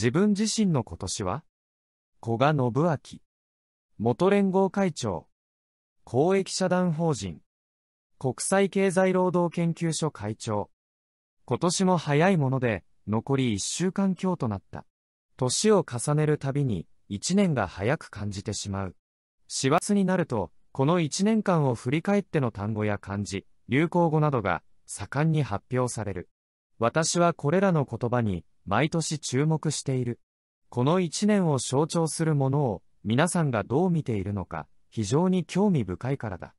自分自身の今年は古賀信明。元連合会長。公益社団法人。国際経済労働研究所会長。今年も早いもので、残り1週間強となった。年を重ねるたびに、1年が早く感じてしまう。4月になると、この1年間を振り返っての単語や漢字、流行語などが、盛んに発表される。私はこれらの言葉に、毎年注目している。この一年を象徴するものを皆さんがどう見ているのか、非常に興味深いからだ。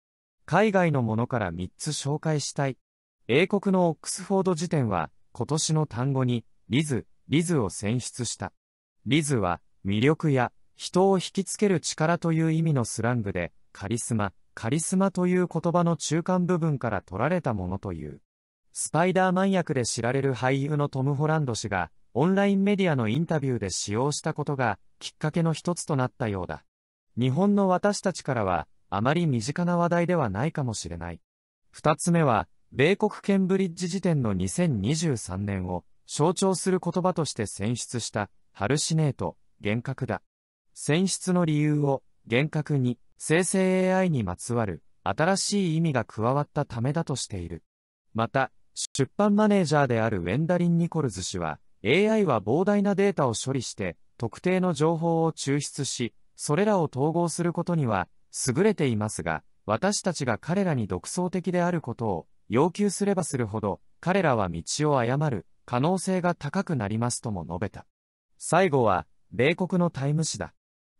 海外のものから3つ紹介したい。英国のオックスフォード辞典は、今年の単語に、リズ、リズを選出した。リズは、魅力や、人を引きつける力という意味のスラングで、カリスマ、カリスマという言葉の中間部分から取られたものという。スパイダーマン役で知られる俳優のトム・ホランド氏が、オンラインメディアのインタビューで使用したことがきっかけの一つとなったようだ。日本の私たちからはあまり身近な話題ではないかもしれない。二つ目は、米国ケンブリッジ辞典の2023年を象徴する言葉として選出したハルシネート、幻覚だ。選出の理由を幻覚に生成 AI にまつわる新しい意味が加わったためだとしている。また、出版マネージャーであるウェンダリン・ニコルズ氏は、AI は膨大なデータを処理して、特定の情報を抽出し、それらを統合することには、優れていますが、私たちが彼らに独創的であることを要求すればするほど、彼らは道を誤る可能性が高くなりますとも述べた。最後は、米国のタイム誌だ。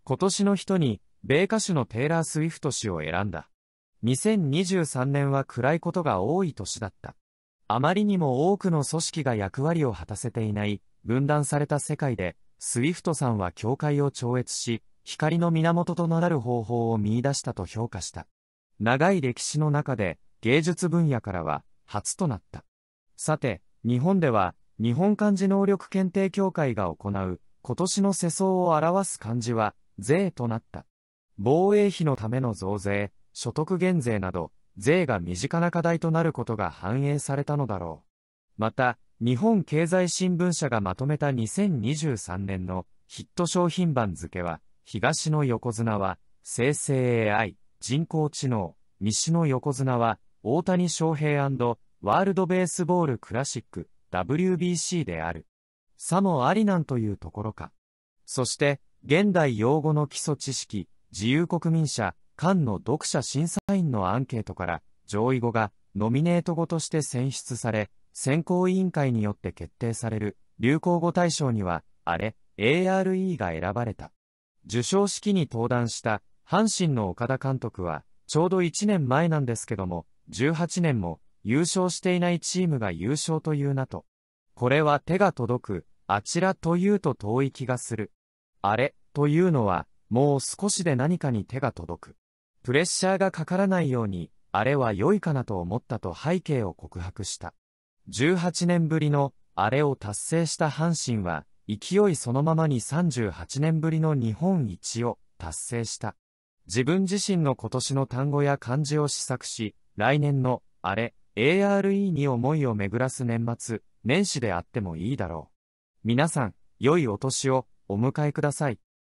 今年の人に、米歌手のテイラー・スウィフト氏を選んだ。2023年は暗いことが多い年だった。あまりにも多くの組織が役割を果たせていない分断された世界で、スウィフトさんは境界を超越し、光の源となる方法を見出したと評価した。長い歴史の中で、芸術分野からは、初となった。さて、日本では、日本漢字能力検定協会が行う、今年の世相を表す漢字は、税となった。防衛費のための増税、所得減税など、税が身近な課題となることが反映されたのだろう。また、日本経済新聞社がまとめた2023年のヒット商品番付は、東の横綱は、生成 AI、人工知能、西の横綱は、大谷翔平ワールドベースボールクラシック、WBC である。さもありなんというところか。そして、現代用語の基礎知識、自由国民社、漢の読者審査員のアンケートから上位語がノミネート語として選出され、選考委員会によって決定される流行語大賞には、あれ、ARE が選ばれた。受賞式に登壇した阪神の岡田監督は、ちょうど1年前なんですけども、18年も優勝していないチームが優勝というなと。これは手が届く、あちらというと遠い気がする。あれ、というのは、もう少しで何かに手が届く。プレッシャーがかからないように、あれは良いかなと思ったと背景を告白した。18年ぶりの、あれを達成した阪神は、勢いそのままに38年ぶりの日本一を達成した。自分自身の今年の単語や漢字を試作し、来年の、あれ、ARE に思いを巡らす年末、年始であってもいいだろう。皆さん、良いお年をお迎えください。